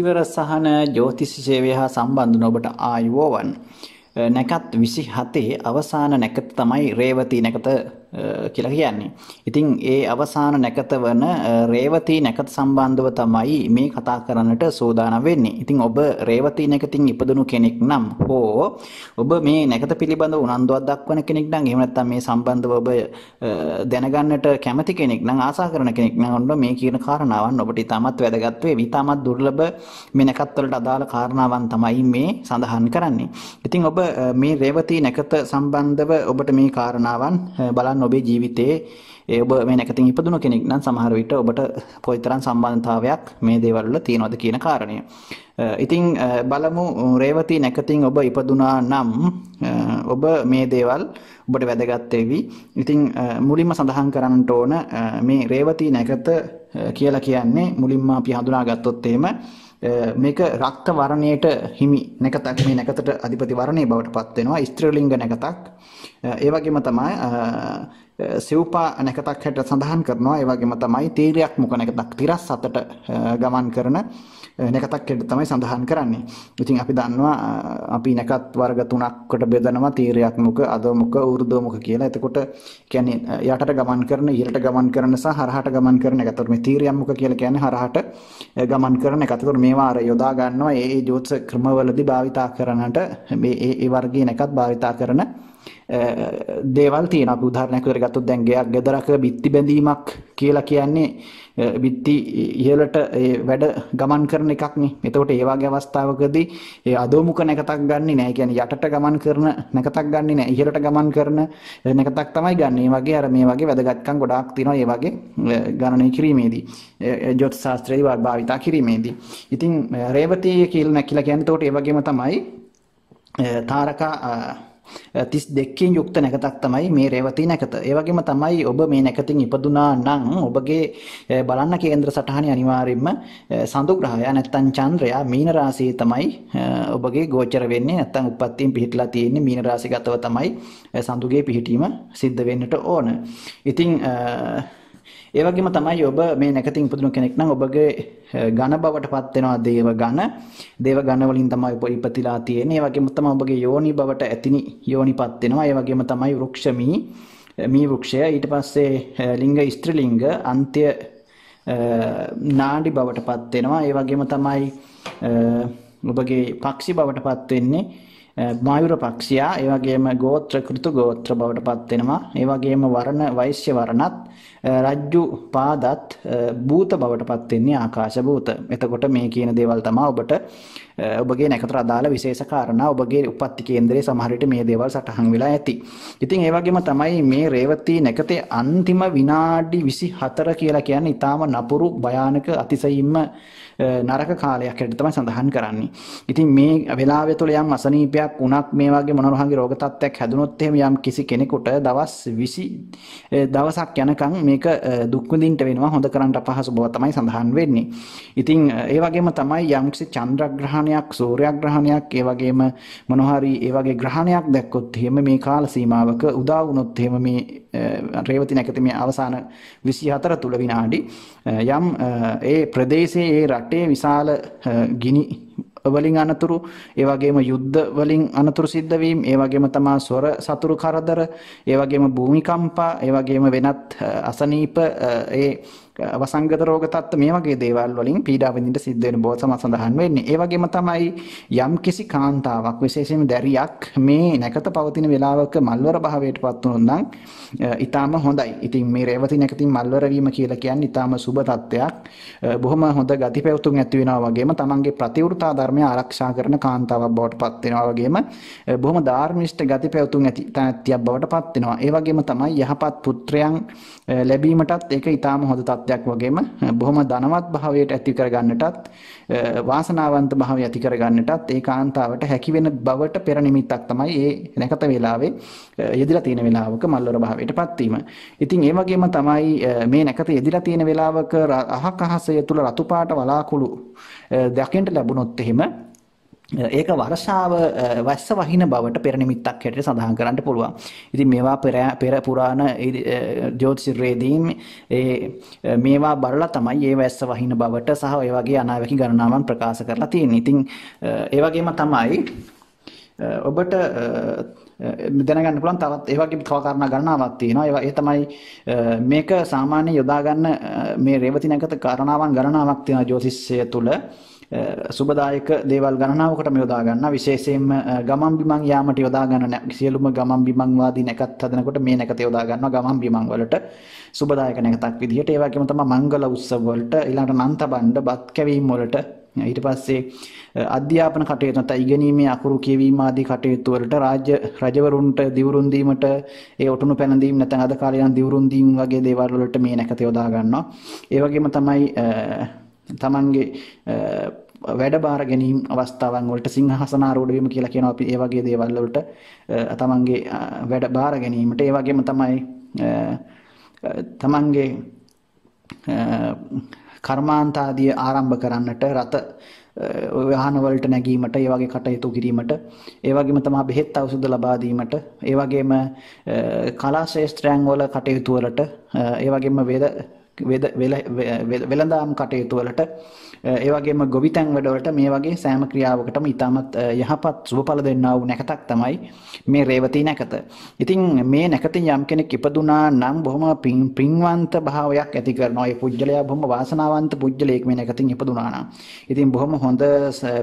ඉවර සහන ජෝතිෂ සේවය හා සම්බන්ධන ඔබට ආයුවෝවන්. නැකත් විසි හතේ අවසාන නැකත තමයි රේවතී නැකත කියලා කියන්නේ. ඉතින් ඒ අවසාන නැකත වන රේවතී නැකත සම්බන්ධව තමයි මේ කතා කරන්නට සූදානම් වෙන්නේ. ඉතින් ඔබ රේවතී නැකතින් ඉපදුණු කෙනෙක් නම් හෝ ඔබ මේ නැකත පිළිබඳව උනන්දුවක් දක්වන කෙනෙක් නම් එහෙම නැත්නම් මේ සම්බන්ධව ඔබ දැනගන්නට කැමති කෙනෙක් නම් ආසා කරන කෙනෙක් නම් ඔන්න මේ කියන කාරණාවන් ඔබට ඉතාමත් වැදගත් වේ. ඉතාමත් දුර්ලභ මේ නැකත් වලට අදාළ කාරණාවන් තමයි මේ සඳහන් කරන්නේ. ඉතින් ඔබ මේ රේවතී නැකත සම්බන්ධව ඔබට මේ කාරණාවන් බලන්න සමහරවිට ඔබේ ජීවිතයේ ඒ ඔබ මේ නැකතින් ඉපදුණු කෙනෙක් නම් සමහර විට ඔබට කොයිතරම් සම්බන්ධතාවයක් මේ දේවල් වල තියෙනවද කියන කාරණය. ඉතින් බලමු රේවති නැකතින් ඔබ ඉපදුනා නම් ඔබ මේ දේවල් ඔබට වැදගත් වෙවි. ඉතින් මුලින්ම සඳහන් කරන්නට ඕන මේ රේවති නැකත කියලා කියන්නේ මුලින්ම අපි හඳුනාගත්තොත් එහෙම මේක රක්ත වරණයට හිමි නැකතක් මේ නැකතට අධිපති වරණය බවට පත් වෙනවා ස්ත්‍රලිංග නැකතක් ඒ වගේම තමයි සිව්පා නැකතක් හැට සඳහන් කරනවා ඒ වගේම තමයි තීරයක් මුඛ නැකතක් 37ට ගමන් කරන නැකතක් හැට තමයි සඳහන් කරන්නේ. ඉතින් අපි දන්නවා අපි නැකත් වර්ග තුනක්කට බෙදනවා තීරයක් මුඛ, අදෝමුඛ, ඌර්ධෝමුඛ කියලා. එතකොට කියන්නේ යටට ගමන් කරන, ඉහළට ගමන් කරන සහ හරහට ගමන් කරන එක. එතකොට මේ තීරයක් මුඛ කියලා කියන්නේ හරහට ගමන් කරන එක. එතකොට මේවා අර යොදා ගන්නවා ඒ ඒ ජෝත්ස ක්‍රමවලදී භාවිතා කරනට මේ ඒ වර්ගයේ නැකත් භාවිතා කරන Eh, දේවල් තියෙන බුධාරණයක් විතර ගත්තොත් දැන් ගෙයක් ගෙදරක බිත්ති බැඳීමක් කියලා කියන්නේ eh, බිත්ති ඉහළට වැඩ ගමන් කරන එකක්නේ. එතකොට ඒ වගේ අවස්ථාවකදී ඒ අදෝමුඛ නැකතක් ගන්නෙ නෑ. කියන්නේ යටට ගමන් කරන නැකතක් ගන්නෙ නෑ. ඉහළට ගමන් කරන eh, නැකතක් තමයි ගන්න. මේ වගේ අර මේ වගේ වැදගත්කම් ගොඩාක් තියෙනවා මේ වගේ ගණනය කිරීමේදී. ජොත් ශාස්ත්‍රයේ භාවිතා කිරීමේදී. ඉතින් රේවතී කියලා නැකිලා කියන්නේ එතකොට ඒ වගේම තමයි තාරකා 32කින් යුක්ත නැකතක් තමයි මේ රේවතී නැකත. ඒ වගේම තමයි ඔබ මේ නැකතින් ඉපදුනා නම් ඔබගේ බලන්න කේන්ද්‍ර සටහනේ අනිවාර්යයෙන්ම සඳුග්‍රහය නැත්තම් චන්ද්‍රයා මීන රාශියේ තමයි ඔබගේ ගෝචර වෙන්නේ. නැත්තම් උප්පත්තියෙන් පිහිටලා තියෙන්නේ මීන රාශිගතව තමයි සඳුගේ පිහිටීම සිද්ධ වෙන්නට ඕන. ඉතින් ඒ වගේම තමයි ඔබ මේ නැකතින් ඉපදුණු කෙනෙක් නම් ඔබගේ ඝන බවටපත් වෙනවා දේව ඝන. දේව ඝන වලින් තමයි ඔබ ඉපතිලා තියෙන්නේ. ඒ වගේම තමයි ඔබගේ යෝනි බවට ඇතිනි යෝනිපත් වෙනවා. ඒ වගේම තමයි වෘක්ෂමි මේ වෘක්ෂය ඊට පස්සේ ලිංග ස්ත්‍රීලිංග අන්ත්‍ය නාඩි බවටපත් වෙනවා. ඒ වගේම තමයි ඔබගේ පක්ෂි බවටපත් වෙන්නේ මයුරපක්ෂියා ඒ වගේම ගෝත්‍ර කෘතු ගෝත්‍ර බවට පත් වෙනවා ඒ වගේම වර්ණ වෛශ්‍ය වර්ණත් රජ්ජු පාදත් භූත බවට පත් වෙන්නේ ආකාශ භූත එතකොට මේ කියන දේවල් තමයි ඔබට ඔබගේ නැකතට අදාළ විශේෂ කාරණා ඔබගේ උපත්ති කේන්දරයේ සමහර විට මේ දේවල් සටහන් වෙලා ඇති ඉතින් ඒ වගේම තමයි මේ රේවතී නැකතේ අන්තිම විනාඩි 24 කියලා කියන්නේ ඊටාම නපුරු භයානක අතිශයින්ම නරක කාලයක් හැටියට තමයි සඳහන් කරන්නේ. ඉතින් මේ වෙලාවය තුළ යම් අසනීපයක් වුණත් මේ වගේ මොනරහගේ රෝග තත්ත්වයක් හැදුනොත් එහෙම යම් කිසි කෙනෙකුට දවස් 20 දවසක් යනකම් මේක දුක් විඳින්න වෙනවා හොඳ කරන්න අපහසු බව තමයි සඳහන් වෙන්නේ. ඉතින් ඒ වගේම තමයි යම් කිසි චන්ද්‍රග්‍රහණයක්, සූර්යග්‍රහණයක්, ඒ වගේම මොනවා හරි ඒ වගේ ග්‍රහණයක් දැක්කොත් එහෙම මේ කාල සීමාවක උදා වුණොත් එහෙම මේ රේවති නැකති මේ අවසාන 24 තුල විනාඩි යම් ඒ ප්‍රදේශයේ ඒ රටේ විශාල ගිනි වලින් අනතුරු ඒ වගේම යුද්ධ වලින් අනතුරු සිද්ධ වීම ඒ වගේම තමා ස්වර සතුරු කරදර ඒ වගේම භූමිකම්පා ඒ වගේම වෙනත් අසනීප ඒ වසංගත රෝග තත්ත්ව මේ වගේ දේවල් වලින් පීඩා විඳින්න සිද්ධ වෙන බව සම සඳහන් වෙන්නේ. ඒ වගේම තමයි යම් කිසි කාන්තාවක් විශේෂයෙන්ම දැරියක් මේ නැකත පවතින වේලාවක මල්වර භාවයට පත් වුණොත් නම් ඊටාම හොඳයි. ඉතින් මේ රේවති නැකතින් මල්වර වීම කියලා කියන්නේ ඊටාම සුබ තත්ත්වයක්. බොහොම හොඳ ගති පැවතුම් ඇති වෙනවා වගේම තමන්ගේ ප්‍රතිවෘත්තා ධර්මය ආරක්ෂා කරන කාන්තාවක් බවට පත් වෙනවා වගේම බොහොම ධාර්මිෂ්ඨ ගති පැවතුම් ඇති තැනැත්තියක් බවට පත් වෙනවා. ඒ වගේම තමයි යහපත් පුත්‍රයන් ලැබීමටත් ඒක ඊටාම හොඳ තත්ත්වයක්. තත්ත්වයක් වගේම බොහොම ධනවත් භාවයට ඇති කරගන්නටත් වාසනාවන්ත භාවය ඇති කරගන්නටත් ඒ කාන්තාවට හැකි වෙන බවට පෙර නිමිත්තක් තමයි ඒ නැකත වේලාවේ යෙදিলা තියෙන වේලාවක මල්වර භාවයටපත් වීම. ඉතින් ඒ වගේම තමයි මේ නැකත යෙදিলা තියෙන වේලාවක අහක් අහසය තුල රතු පාට වලාකුළු දකින්න ලැබුණොත් එහෙම ඒක වර්ෂාව වැස්ස වහින බවට පෙර නිමිත්තක් හැටියට සඳහන් කරන්න පුළුවන්. ඉතින් මේවා පෙර පුරාණ ජ්‍යොතිෂිරේදීන් මේවා බලලා තමයි ඒ වැස්ස වහින බවට සහ ඒ වගේ අනාවැකි ගණනාවන් ප්‍රකාශ කරලා තියෙන්නේ. ඉතින් ඒ වගේම තමයි ඔබට දැනගන්න පුළුවන් තවත් ඒ වගේ කාරණා ගණනාවක් තියෙනවා. ඒවා ඒ තමයි මේක සාමාන්‍ය යොදා ගන්න මේ රේවති නැගත කාරණාවන් ගණනාවක් තියෙනවා ජ්‍යොතිෂය තුළ. සුබදායක දේවල් ගණනාවකට යොදා ගන්න විශේෂයෙන්ම ගමන් බිමන් යාමට යොදා ගන්න සියලුම ගමන් බිමන් වාදී නැකත් හදනකොට මේ නැකත යොදා ගන්නවා ගමන් බිමන් වලට සුබදායක නැකතක් විදිහට ඒ වගේම තමයි මංගල උත්සව වලට ඊළඟට නන්තබණ්ඩ බත් කැවීම වලට ඊට පස්සේ අධ්‍යාපන කටයුතු නැත්නම් ඉගෙනීමේ අකුරු කියවීම ආදී කටයුතු වලට රාජ්‍ය රජවරුන්ට දිවුරුන් දීමට ඒ ඔටුනු පැනදීම් නැත්නම් අද කාලේ යන දිවුරුන් දීම් වගේ දේවල් වලට මේ නැකත යොදා ගන්නවා ඒ වගේම තමයි තමන්ගේ වැඩ බාර ගැනීම් අවස්ථාවන් වලට සිංහාසනාරූඪ වීම කියලා කියනවා අපි ඒ වගේ දේවල් වලට තමන්ගේ වැඩ බාර ගැනීමට ඒ වගේම තමයි තමන්ගේ කර්මාන්තාදිය ආරම්භ කරන්නට රත වාහන වලට නැගීමට ඒ වගේ කටයුතු කිරීමට ඒ වගේම තමයි බෙහෙත් ඖෂධ ලබා දීමට ඒ වගේම කලා ශාස්ත්‍රයන් වල කටයුතු වලට ඒ වගේම වේද වෙළඳාම් කටයුතු වලට ඒ වගේම ගොවිතැන් වැඩවලට මේ වගේ සෑම ක්‍රියාවකටම ඉතාමත් යහපත් සුබඵල දෙන්නා වූ නැකතක් තමයි මේ රේවති නැකත. ඉතින් මේ නැකතින් යම් කෙනෙක් ඉපදුනා නම් බොහොම පින්වන්ත භාවයක් ඇති කරනවා. ඒ පුජ්‍යලයා බොහොම වාසනාවන්ත පුජ්‍යලයෙක් මේ නැකතින් ඉපදුනා නම්. ඉතින් බොහොම හොඳ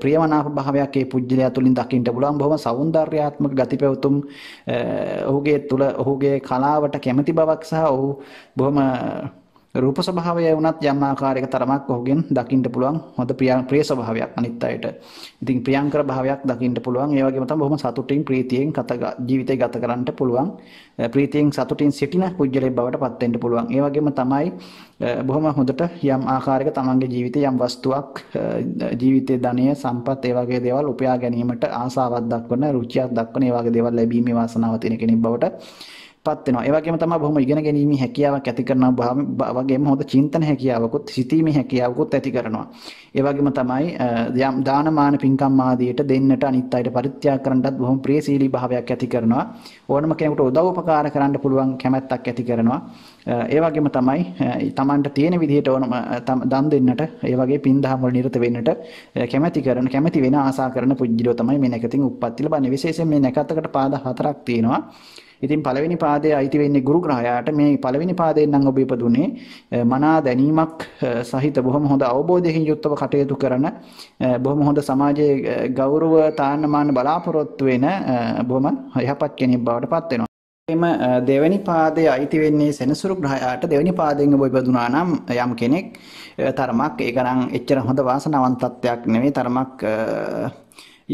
ප්‍රියමනාප භාවයක් ඒ පුජ්‍යලයා තුලින් දකින්න පුළුවන්. බොහොම సౌందర్యාත්මක ගති පැවතුම් ඔහුගේ තුල ඔහුගේ කලාවට කැමති බවක් සහ ඔහු බොහොම රූප ස්වභාවය වුණත් යම් ආකාරයක තරමක් ඔහුගෙන් දකින්න පුළුවන් හොඳ ප්‍රිය ස්වභාවයක් අනිත් අයට. ඉතින් ප්‍රියංකර භාවයක් දකින්න පුළුවන්. ඒ වගේම තමයි බොහොම සතුටින් ප්‍රීතියෙන් ජීවිතය ගත කරන්න පුළුවන්. ප්‍රීතියෙන් සතුටින් සිටින කුජලයේ බවට පත් වෙන්න පුළුවන්. ඒ වගේම තමයි බොහොම හොඳට යම් ආකාරයක තමන්ගේ ජීවිතේ යම් වස්තුවක් ජීවිතේ ධනය සම්පත් ඒ වගේ දේවල් උපයා ගැනීමට ආසාවක් දක්වන රුචියක් දක්වන ඒ වගේ දේවල් ලැබීමේ වාසනාව තියෙන කෙනෙක් බවට පත් වෙනවා. ඒ වගේම තමයි බොහොම ඉගෙන ගැනීමේ හැකියාවක් ඇති කරනවා. වගේම හොඳ චින්තන හැකියාවකුත්, සිතීමේ හැකියාවකුත් ඇති කරනවා. ඒ වගේම තමයි දානමාන පින්කම් ආදියට දෙන්නට අනිත් අයට පරිත්‍යාග කරන්නටත් බොහොම ප්‍රේසීලී භාවයක් ඇති කරනවා. ඕනම කෙනෙකුට උදව් උපකාර කරන්න පුළුවන් කැමැත්තක් ඇති කරනවා. ඒ වගේම තමයි තමන්ට තියෙන විදිහට ඕනම දන් දෙන්නට, ඒ වගේ පින්දහම් වල නිරත වෙන්නට කැමැති කරන, කැමැති වෙන ආසා කරන පුජ්ජිලෝ තමයි මේ නැකතින් උප්පත්ති ලබන්නේ. විශේෂයෙන් මේ නැකතකට පාද හතරක් තියෙනවා. ඉතින් පළවෙනි පාදයේ අයිති වෙන්නේ ගුරු ග්‍රහයාට මේ පළවෙනි පාදයෙන් නම් ඔබ ඉපදුනේ මනා දැනීමක් සහිත බොහොම හොඳ අවබෝධයකින් යුක්තව කටයුතු කරන බොහොම හොඳ සමාජයේ ගෞරව තාන්නමාන බලාපොරොත්තු වෙන බොහොම යහපත් කෙනෙක් බවට පත් වෙනවා. එම දෙවැනි පාදයේ අයිති වෙන්නේ සෙනසුරු ග්‍රහයාට දෙවැනි පාදයෙන් ඔබ ඉපදුනා නම් යම් කෙනෙක් තරමක් ඒක නම් එච්චර හොඳ වාසනාවන්තත්වයක් නෙවෙයි තරමක්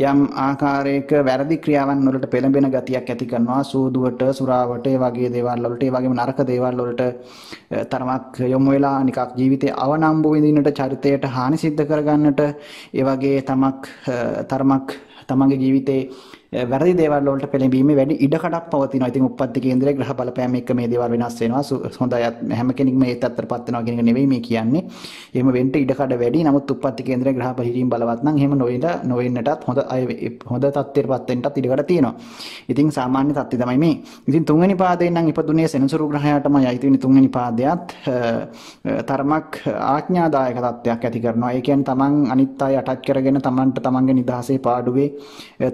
යම් ආකාරයක වැරදි ක්‍රියාවන් වලට පෙළඹෙන ගතියක් ඇති කරනවා සූදුවට සුරාවට ඒ වගේ දේවල් වලට ඒ වගේම නරක දේවල් වලට තරමක් යොමු වෙලා නිකක් ජීවිතේ අවනම්බු විඳින්නට චරිතයට හානි සිද්ධ කරගන්නට ඒ වගේ තමක් තරමක් තමන්ගේ ජීවිතේ Eh, වැරදි දේවල් වලට පෙළඹීමේ වැඩි ඉඩකඩක් පවතිනවා. ඉතින් උප්පත්ති කේන්දරයේ ග්‍රහ බලපෑම එක්ක මේ දේවල් වෙනස් වෙනවා. හොඳයි හැම කෙනෙක්ම ඒ තත්ත්වයටපත් වෙනවා කියන එක නෙවෙයි මේ කියන්නේ. එහෙම වෙන්න ඉඩකඩ වැඩි. නමුත් උප්පත්ති කේන්දරයේ ග්‍රහ බහිරීම් බලවත් නම් එහෙම නොවෙලා නොවෙන්නටත් හොඳ අය හොඳ තත්ත්වයටපත් වෙන්නටත් ඉඩකඩ තියෙනවා. ඉතින් සාමාන්‍ය තත්ත්වය තමයි මේ. ඉතින් තුන්වෙනි පාදයෙන් නම් ඉපදුනේ සෙනසුරු ග්‍රහයාටමයි අයිතිවෙන තුන්වෙනි පාදයට eh, eh, තර්මක් ආඥාදායක තත්ත්වයක් ඇති කරනවා. ඒ කියන්නේ තමන් අනිත් අය අටක් කරගෙන තමන්ට තමන්ගේ නිදහසේ පාඩුවේ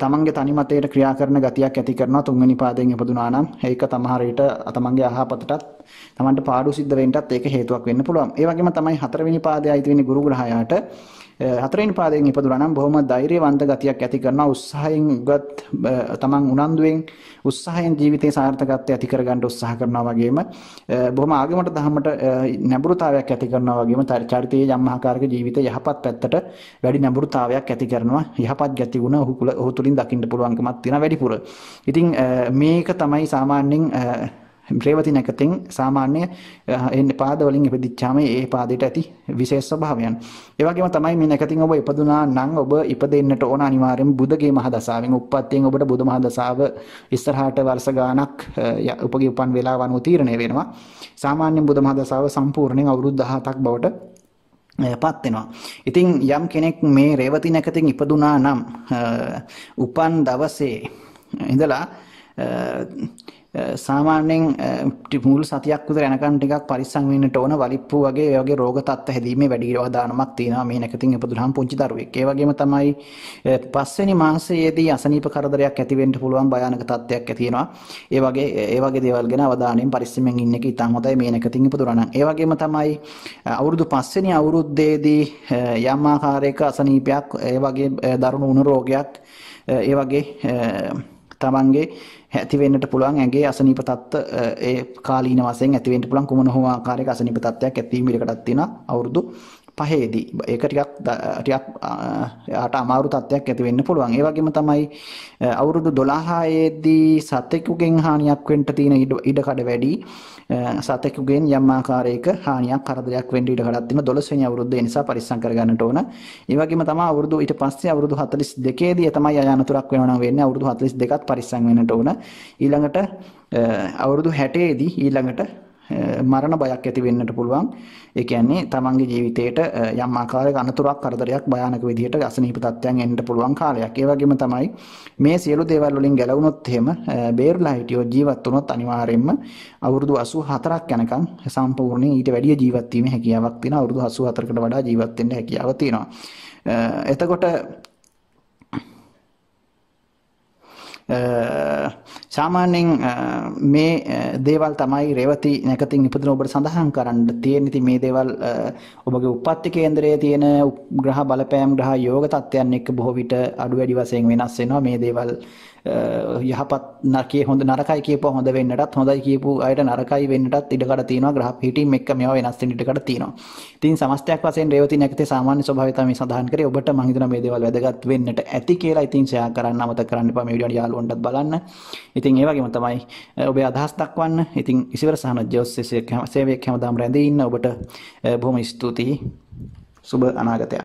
තමන්ගේ තනිම මතයට ක්‍රියා කරන ගතියක් ඇති කරනවා තුන්වෙනි පාදයෙන් ඉපදුනා නම් ඒක තමහර විට තමන්ගේ අහපතටත් තමන්ට පාඩු සිද්ධ වෙන්නත් ඒක හේතුවක් වෙන්න පුළුවන්. ඒ වගේම තමයි හතරවෙනි පාදයේ අයිති වෙන්නේ ගුරු ග්‍රහයාට හතරවෙනි පාදයෙන් ඉපදුණා නම් බොහොම ධෛර්යවන්ත ගතියක් ඇති කරනවා උත්සාහයෙන් උගත් තමන් උනන්දුවෙන් උත්සාහයෙන් ජීවිතේ සාර්ථකත්වය ඇති කරගන්න උත්සාහ කරනවා වගේම බොහොම ආගමට දහමට නැඹුරුතාවයක් ඇති කරනවා වගේම චරිතයේ යම් ආකාරයක ජීවිත යහපත් පැත්තට වැඩි නැඹුරුතාවයක් ඇති කරනවා යහපත් ගති ගුණ ඔහු තුලින් දකින්න පුළුවන්කමක් තියෙන වැඩිපුර. ඉතින් මේක තමයි සාමාන්‍යයෙන් රේවතින එකතෙන් සාමාන්‍ය එන්නේ පාද වලින් ඉපදිච්චාම ඒ පාදයට ඇති විශේෂ ස්වභාවයන්. ඒ වගේම තමයි මේ නැකතින් ඔබ ඉපදුනා නම් ඔබ ඉපදෙන්නට ඕන අනිවාර්යෙන් බුදගේ මහ දසාවෙන් උප්පත්තියෙන් ඔබට බුදු මහ දසාව ඉස්සරහට වර්ෂ ගාණක් උපගේ උපන් වේලාව අනුව තීරණය වෙනවා. සාමාන්‍යයෙන් බුදු මහ දසාව සම්පූර්ණයෙන් අවුරුදු 17ක් බවට පත් වෙනවා. ඉතින් යම් කෙනෙක් මේ රේවති නැකතින් ඉපදුනා නම් උපන් දවසේ ඉඳලා සාමාන්‍යයෙන් ටිමුල් සතියක් විතර යනකම් ටිකක් පරිස්සම් වෙන්නට ඕන වලිප්පු වගේ ඒ වගේ රෝග තත්ත්ව හැදීමේ වැඩි අවදානමක් තියෙනවා මේ නැකතින් ඉපදුනහම පුංචි දරුවෙක්. ඒ වගේම තමයි පස්වෙනි මාසයේදී අසනීප කරදරයක් ඇති වෙන්න පුළුවන් භයානක තත්ත්වයක් ඇති වෙනවා. ඒ වගේ ඒ වගේ දේවල් ගැන අවධානයෙන් පරිස්සමෙන් ඉන්න එක ඉතාම හොඳයි මේ නැකතින් ඉපදුනා නම්. ඒ වගේම තමයි අවුරුදු 5 වෙනි අවුරුද්දේදී යම් ආකාරයක අසනීපයක් ඒ වගේ දරුණු වුණු රෝගයක් ඒ වගේ තමන්ගේ ඇති වෙන්නට පුළුවන් ඇගේ අසනීප තත්ත්ව ඒ කාලීන වශයෙන් ඇති වෙන්න පුළුවන් කුමන හෝ ආකාරයක අසනීප තත්ත්වයක් ඇති වීම ඉලකටත් තියෙන අවුරුදු පහේදී ඒක ටිකක් ටිකක් යාට අමාරු තත්ත්වයක් ඇති වෙන්න පුළුවන්. ඒ වගේම තමයි අවුරුදු 12 දී සතෙකුගෙන් හානියක් වෙන්න තියෙන ඉඩ කඩ වැඩි. සතෙකුගෙන් යම් ආකාරයක හානියක් කරදරයක් වෙන්න ඉඩ කඩක් තියෙන 12 වෙනි අවුරුද්දේ නිසා පරිස්සම් කරගන්නට ඕන. ඒ වගේම තමයි අවුරුදු ඊට පස්සේ අවුරුදු 42 දී තමයි අයනතුරක් වෙනවනම් වෙන්නේ. අවුරුදු 42ත් පරිස්සම් වෙන්නට ඕන. ඊළඟට අවුරුදු 60 දී ඊළඟට මරණ බයක් ඇති වෙන්නට පුළුවන්. ඒ කියන්නේ තමන්ගේ ජීවිතේට යම් ආකාරයක අනතුරක් කරදරයක් භයානක විදිහට අසනීප තත්ත්වයන් එන්න පුළුවන් කාලයක්. ඒ වගේම තමයි මේ සියලු දේවල් වලින් ගැලවුණොත් එහෙම බේරලා හිටියොත් ජීවත් වුණොත් අනිවාර්යයෙන්ම අවුරුදු 84ක් යනකම් සම්පූර්ණයෙන් ඊට වැඩිය ජීවත් වීම හැකියාවක් තියෙනවා. අවුරුදු 84කට වඩා ජීවත් වෙන්න හැකියාව තියෙනවා. එතකොට සාමාන්‍යයෙන් මේ දේවල් තමයි රේවති නැකතින් ඉපදින ඔබට සඳහන් කරන්න තියෙන. ඉතින් මේ දේවල් ඔබගේ උප්පත්ති කේන්ද්‍රයේ තියෙන ග්‍රහ බලපෑම් ග්‍රහ යෝග තත්ත්වයන් එක්ක බොහෝ විට අඩු වැඩි වශයෙන් වෙනස් වෙනවා. මේ දේවල් යහපත් නරකයේ හොඳ නරකයි කියපුවා හොඳ වෙන්නටත් හොඳයි කියපු අයට නරකයි වෙන්නටත් ඉඩකඩ තියෙනවා ග්‍රහ පිහිටීම් එක්ක මේවා වෙනස් වෙන්න ඉඩකඩ තියෙනවා. ඉතින් සමස්තයක් වශයෙන් රේවති නැකතේ සාමාන්‍ය ස්වභාවය තමයි සඳහන් කරේ. ඔබට මම හිතනවා මේ දේවල් වැදගත් වෙන්නට ඇති කියලා. ඉතින් ෂෙයා කරන්න අමතක කරන්න එපා මේ වීඩියෝ යාළුවන්ටත් බලන්න. ඉතින් ඒ වගේම තමයි ඔබේ අදහස් දක්වන්න. ඉතින් ඉසිවර සහන ජෝස් සේවයක් හැමදාම රැඳී ඉන්න ඔබට බොහොම ස්තුතියි. සුබ අනාගතයක්